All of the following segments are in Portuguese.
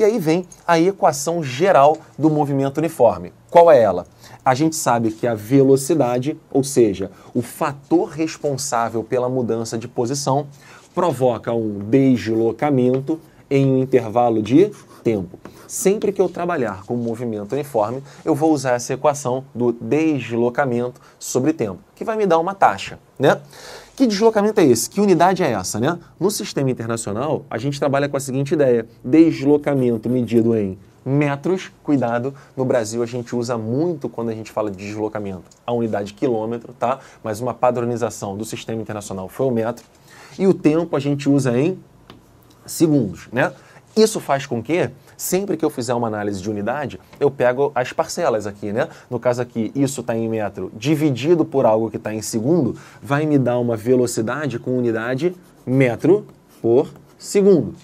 E aí vem a equação geral do movimento uniforme. Qual é ela? A gente sabe que a velocidade, ou seja, o fator responsável pela mudança de posição, provoca um deslocamento em um intervalo de tempo. Sempre que eu trabalhar com movimento uniforme, eu vou usar essa equação do deslocamento sobre tempo, que vai me dar uma taxa, né? Que deslocamento é esse? Que unidade é essa, né? No sistema internacional, a gente trabalha com a seguinte ideia: deslocamento medido em metros. Cuidado, no Brasil a gente usa muito quando a gente fala de deslocamento, a unidade quilômetro, tá? Mas uma padronização do sistema internacional foi o metro. E o tempo a gente usa em segundos, né? Isso faz com que, sempre que eu fizer uma análise de unidade, eu pego as parcelas aqui, né? No caso aqui, isso está em metro dividido por algo que está em segundo, vai me dar uma velocidade com unidade metro por segundo.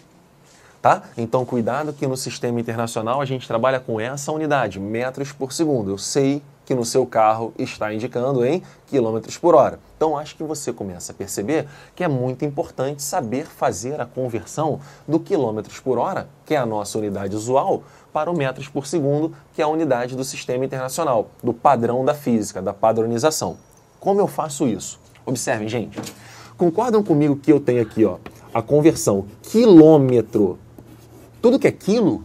Tá? Então, cuidado que no sistema internacional a gente trabalha com essa unidade, metros por segundo. Eu sei que no seu carro está indicando em quilômetros por hora. Então, acho que você começa a perceber que é muito importante saber fazer a conversão do quilômetros por hora, que é a nossa unidade usual, para o metros por segundo, que é a unidade do sistema internacional, do padrão da física, da padronização. Como eu faço isso? Observem, gente. Concordam comigo que eu tenho aqui ó, a conversão quilômetro tudo que é quilo,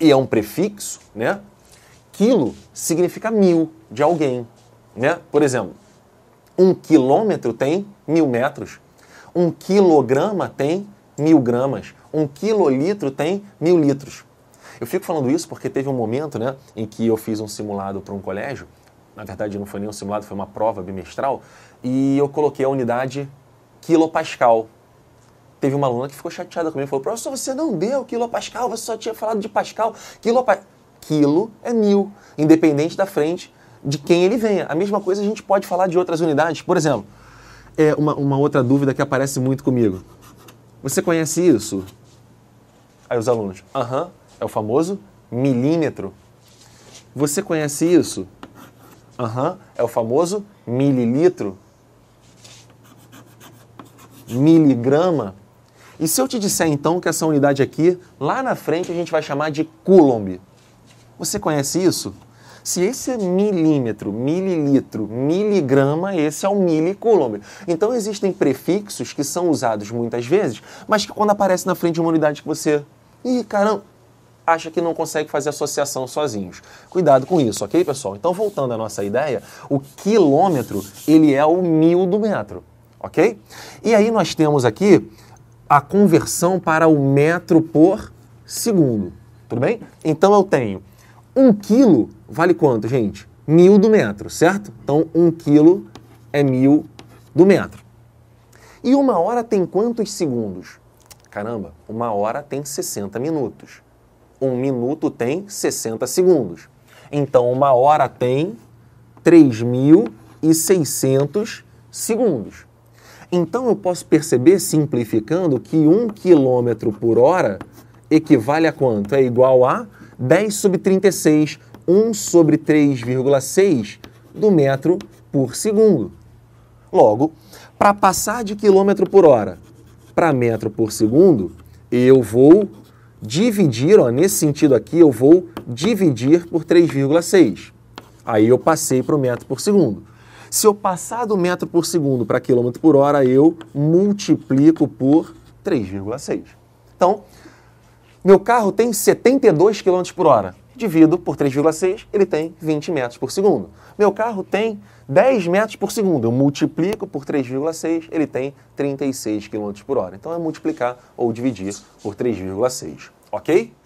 e é um prefixo, né? Quilo significa mil de alguém, né? Por exemplo, um quilômetro tem mil metros, um quilograma tem mil gramas, um quilolitro tem mil litros. Eu fico falando isso porque teve um momento, né, em que eu fiz um simulado para um colégio, na verdade não foi nem um simulado, foi uma prova bimestral, e eu coloquei a unidade quilopascal, Teve uma aluna que ficou chateada comigo e falou: professor, você não deu quilo Pascal, você só tinha falado de Pascal. Quilo, pa... quilo é mil, independente da frente de quem ele venha. A mesma coisa a gente pode falar de outras unidades. Por exemplo, é uma, uma outra dúvida que aparece muito comigo. Você conhece isso? Aí os alunos, aham, é o famoso milímetro. Você conhece isso? Aham, é o famoso mililitro. Miligrama. E se eu te disser então que essa unidade aqui, lá na frente a gente vai chamar de Coulomb? Você conhece isso? Se esse é milímetro, mililitro, miligrama, esse é o milicoulomb. Então existem prefixos que são usados muitas vezes, mas que quando aparece na frente de uma unidade que você. Ih, caramba! acha que não consegue fazer associação sozinhos. Cuidado com isso, ok, pessoal? Então, voltando à nossa ideia, o quilômetro, ele é o mil do metro, ok? E aí nós temos aqui a conversão para o metro por segundo. Tudo bem? Então eu tenho 1 um quilo vale quanto, gente? Mil do metro, certo? Então 1 um quilo é mil do metro. E uma hora tem quantos segundos? Caramba, uma hora tem 60 minutos. Um minuto tem 60 segundos. Então uma hora tem 3.600 segundos. Então eu posso perceber, simplificando, que 1 km por hora equivale a quanto? É igual a 10 sobre 36, 1 sobre 3,6 do metro por segundo. Logo, para passar de quilômetro por hora para metro por segundo, eu vou dividir, ó, nesse sentido aqui, eu vou dividir por 3,6. Aí eu passei para o metro por segundo. Se eu passar do metro por segundo para quilômetro por hora, eu multiplico por 3,6. Então, meu carro tem 72 km por hora. Divido por 3,6, ele tem 20 metros por segundo. Meu carro tem 10 metros por segundo. Eu multiplico por 3,6, ele tem 36 km por hora. Então é multiplicar ou dividir por 3,6. Ok?